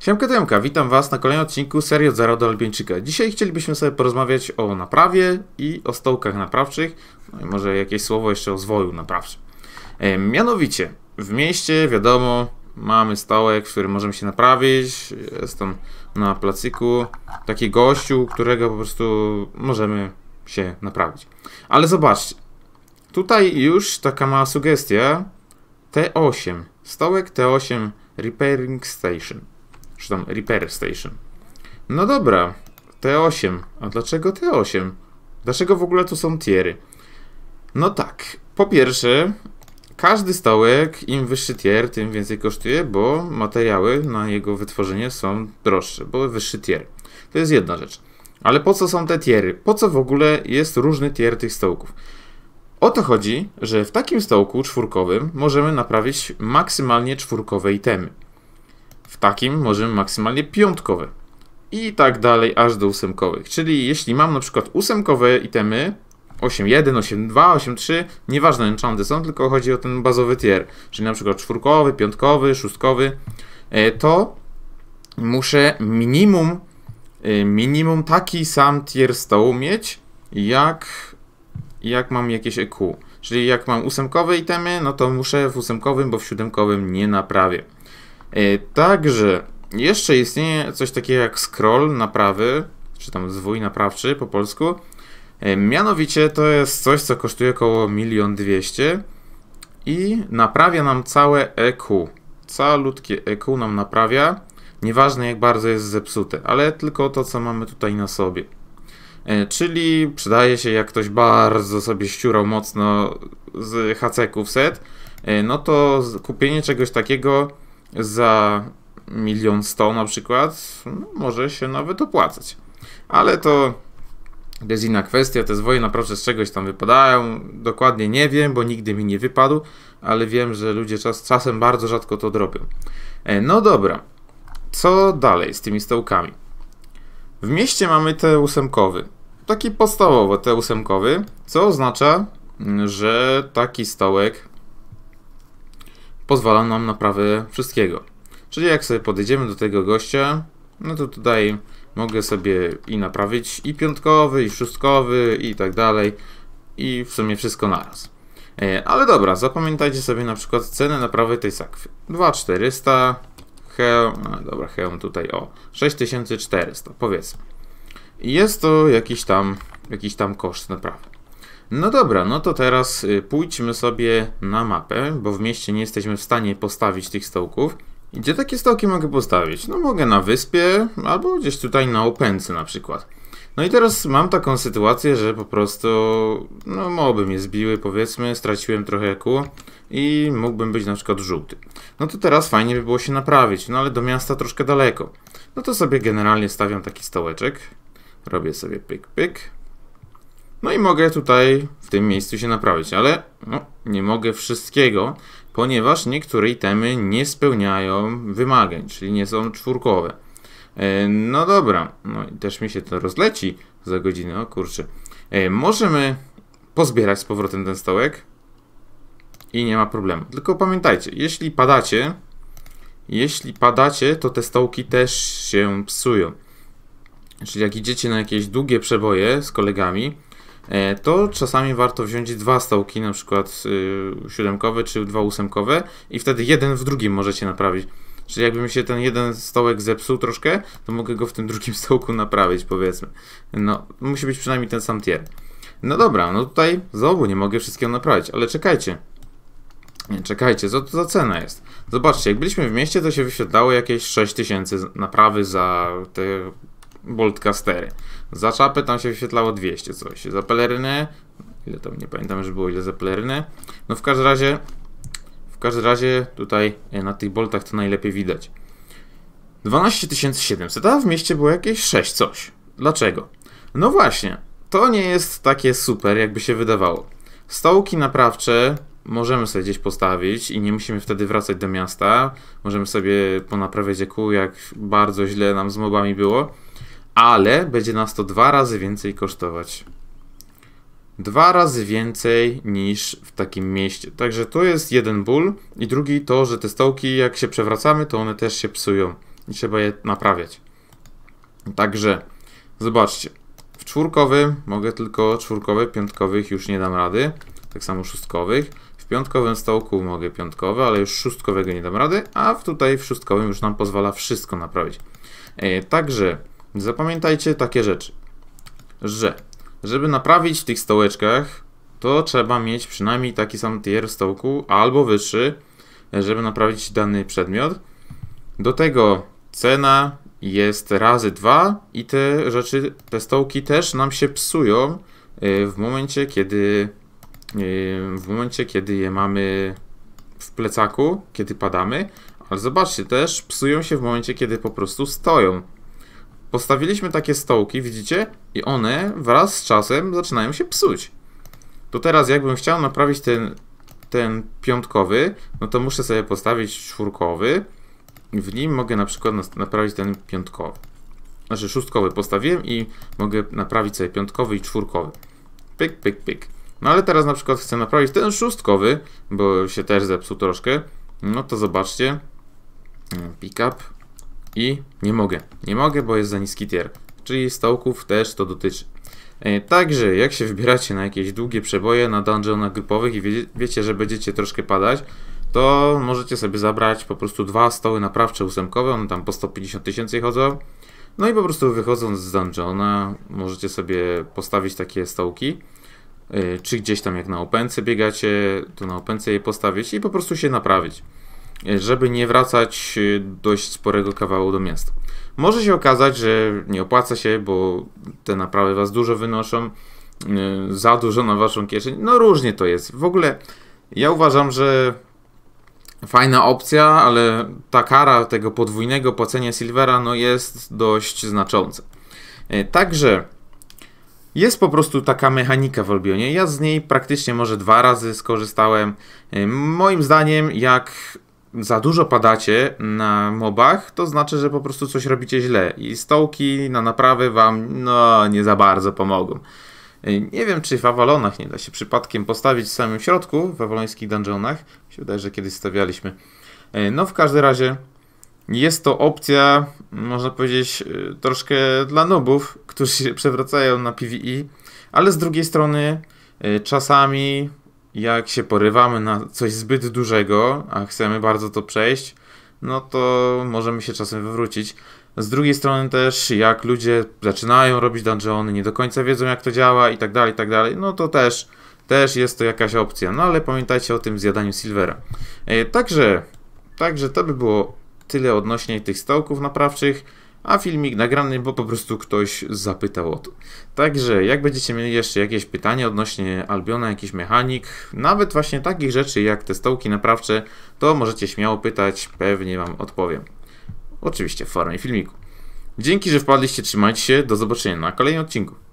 Siemka Temka, witam Was na kolejnym odcinku serii od zera do Albieńczyka. Dzisiaj chcielibyśmy sobie porozmawiać o naprawie i o stołkach naprawczych, no i może jakieś słowo jeszcze o zwoju naprawczym. E, mianowicie, w mieście wiadomo, mamy stołek, w którym możemy się naprawić, jest tam na placyku taki gościu, którego po prostu możemy się naprawić. Ale zobaczcie, tutaj już taka mała sugestia, T8, stołek T8 Repairing Station czy tam Repair Station. No dobra, T8. A dlaczego T8? Dlaczego w ogóle tu są tiery? No tak, po pierwsze, każdy stołek, im wyższy tier, tym więcej kosztuje, bo materiały na jego wytworzenie są droższe, bo wyższy tier. To jest jedna rzecz. Ale po co są te tiery? Po co w ogóle jest różny tier tych stołków? O to chodzi, że w takim stołku czwórkowym możemy naprawić maksymalnie czwórkowe itemy. W takim możemy maksymalnie piątkowe. I tak dalej, aż do ósemkowych. Czyli jeśli mam na przykład ósemkowe itemy, 8.1, 8.2, 8.3, nieważne enchanty są, tylko chodzi o ten bazowy tier, czyli na przykład czwórkowy, piątkowy, szóstkowy, e, to muszę minimum, e, minimum taki sam tier stołu mieć, jak, jak mam jakieś EQ. Czyli jak mam ósemkowe itemy, no to muszę w ósemkowym, bo w siódemkowym nie naprawię. E, także jeszcze istnieje coś takiego jak scroll naprawy, czy tam zwój naprawczy po polsku. E, mianowicie to jest coś, co kosztuje około 1 200 i naprawia nam całe EQ. całutkie EQ nam naprawia. Nieważne jak bardzo jest zepsute, ale tylko to, co mamy tutaj na sobie. E, czyli przydaje się, jak ktoś bardzo sobie ściurał mocno z haceków set, no to kupienie czegoś takiego za milion sto na przykład no, może się nawet opłacać. Ale to jest inna kwestia, te zwoje naprawdę z czegoś tam wypadają. Dokładnie nie wiem, bo nigdy mi nie wypadł, ale wiem, że ludzie czas, czasem bardzo rzadko to drobią. E, no dobra, co dalej z tymi stołkami? W mieście mamy te ósemkowy. Taki podstawowy te ósemkowy, co oznacza, że taki stołek pozwala nam naprawy wszystkiego. Czyli jak sobie podejdziemy do tego gościa, no to tutaj mogę sobie i naprawić i piątkowy, i szóstkowy, i tak dalej. I w sumie wszystko naraz. E, ale dobra, zapamiętajcie sobie na przykład cenę naprawy tej sakwy. 2400, hełm, no dobra, hełm tutaj o, 6400 powiedzmy. I jest to jakiś tam, jakiś tam koszt naprawy. No dobra, no to teraz y, pójdźmy sobie na mapę, bo w mieście nie jesteśmy w stanie postawić tych stołków. Gdzie takie stołki mogę postawić? No mogę na wyspie, albo gdzieś tutaj na opęce na przykład. No i teraz mam taką sytuację, że po prostu no moby mnie zbiły powiedzmy, straciłem trochę ku e i mógłbym być na przykład żółty. No to teraz fajnie by było się naprawić, no ale do miasta troszkę daleko. No to sobie generalnie stawiam taki stołeczek. Robię sobie pyk pyk. No i mogę tutaj w tym miejscu się naprawić, ale no, nie mogę wszystkiego, ponieważ niektóre itemy nie spełniają wymagań, czyli nie są czwórkowe. E, no dobra, no i też mi się to rozleci za godzinę, o kurczę. E, możemy pozbierać z powrotem ten stołek i nie ma problemu. Tylko pamiętajcie, jeśli padacie, jeśli padacie, to te stołki też się psują. Czyli jak idziecie na jakieś długie przeboje z kolegami, E, to czasami warto wziąć dwa stołki, na przykład y, siódemkowe czy dwa ósemkowe i wtedy jeden w drugim możecie naprawić. Czyli jakby mi się ten jeden stołek zepsuł troszkę, to mogę go w tym drugim stołku naprawić, powiedzmy. No, musi być przynajmniej ten sam tier. No dobra, no tutaj znowu nie mogę wszystkiego naprawić, ale czekajcie. czekajcie, co to za cena jest? Zobaczcie, jak byliśmy w mieście, to się wyświetlało jakieś 6000 naprawy za te boltcastery. Za czapę tam się wyświetlało 200 coś. Za pelerynę, ile tam, nie pamiętam, że było ile za pelerynę. No w każdym razie, w każdym razie tutaj e, na tych boltach to najlepiej widać. 12700, a w mieście było jakieś 6 coś. Dlaczego? No właśnie, to nie jest takie super, jakby się wydawało. Stołki naprawcze możemy sobie gdzieś postawić i nie musimy wtedy wracać do miasta. Możemy sobie ponaprawiać jak jak bardzo źle nam z mobami było ale będzie nas to dwa razy więcej kosztować. Dwa razy więcej niż w takim mieście. Także to jest jeden ból i drugi to, że te stołki jak się przewracamy, to one też się psują i trzeba je naprawiać. Także zobaczcie, w czwórkowym mogę tylko czwórkowe, piątkowych już nie dam rady, tak samo szóstkowych. W piątkowym stołku mogę piątkowe, ale już szóstkowego nie dam rady, a tutaj w szóstkowym już nam pozwala wszystko naprawić. E, także Zapamiętajcie takie rzeczy, że żeby naprawić w tych stołeczkach, to trzeba mieć przynajmniej taki sam tier w stołku albo wyższy, żeby naprawić dany przedmiot. Do tego cena jest razy dwa i te rzeczy, te stołki też nam się psują y, w momencie, kiedy y, w momencie, kiedy je mamy w plecaku, kiedy padamy, ale zobaczcie też, psują się w momencie, kiedy po prostu stoją postawiliśmy takie stołki, widzicie? I one wraz z czasem zaczynają się psuć. To teraz jakbym chciał naprawić ten, ten piątkowy, no to muszę sobie postawić czwórkowy. W nim mogę na przykład naprawić ten piątkowy. Znaczy szóstkowy postawiłem i mogę naprawić sobie piątkowy i czwórkowy. Pyk, pyk, pyk. No ale teraz na przykład chcę naprawić ten szóstkowy, bo się też zepsuł troszkę. No to zobaczcie. Mm, pick up i nie mogę. Nie mogę, bo jest za niski tier. Czyli stołków też to dotyczy. E, także jak się wybieracie na jakieś długie przeboje na dungeonach grupowych i wiecie, że będziecie troszkę padać, to możecie sobie zabrać po prostu dwa stoły naprawcze ósemkowe, one tam po 150 tysięcy chodzą. No i po prostu wychodząc z dungeona możecie sobie postawić takie stołki. E, czy gdzieś tam jak na opęce biegacie, to na opęce je postawić i po prostu się naprawić żeby nie wracać y, dość sporego kawału do miasta. Może się okazać, że nie opłaca się, bo te naprawy was dużo wynoszą, y, za dużo na waszą kieszeń. No różnie to jest. W ogóle ja uważam, że fajna opcja, ale ta kara tego podwójnego płacenia Silvera no jest dość znacząca. E, także jest po prostu taka mechanika w Albionie. Ja z niej praktycznie może dwa razy skorzystałem. E, moim zdaniem, jak za dużo padacie na mobach, to znaczy, że po prostu coś robicie źle i stołki na naprawy wam no, nie za bardzo pomogą. Nie wiem, czy w Avalonach nie da się przypadkiem postawić w samym środku, w awalońskich dungeonach. Mi się wydaje, że kiedyś stawialiśmy. No, w każdym razie jest to opcja, można powiedzieć, e, troszkę dla nobów, którzy się przewracają na PvE, ale z drugiej strony e, czasami jak się porywamy na coś zbyt dużego, a chcemy bardzo to przejść, no to możemy się czasem wywrócić. Z drugiej strony też, jak ludzie zaczynają robić dungeony, nie do końca wiedzą jak to działa i tak dalej, i tak dalej, no to też, też jest to jakaś opcja. No ale pamiętajcie o tym zjadaniu Silvera. E, także, także to by było tyle odnośnie tych stołków naprawczych a filmik nagrany, bo po prostu ktoś zapytał o to. Także jak będziecie mieli jeszcze jakieś pytania odnośnie Albiona, jakiś mechanik, nawet właśnie takich rzeczy jak te stołki naprawcze, to możecie śmiało pytać, pewnie Wam odpowiem. Oczywiście w formie filmiku. Dzięki, że wpadliście, trzymajcie się, do zobaczenia na kolejnym odcinku.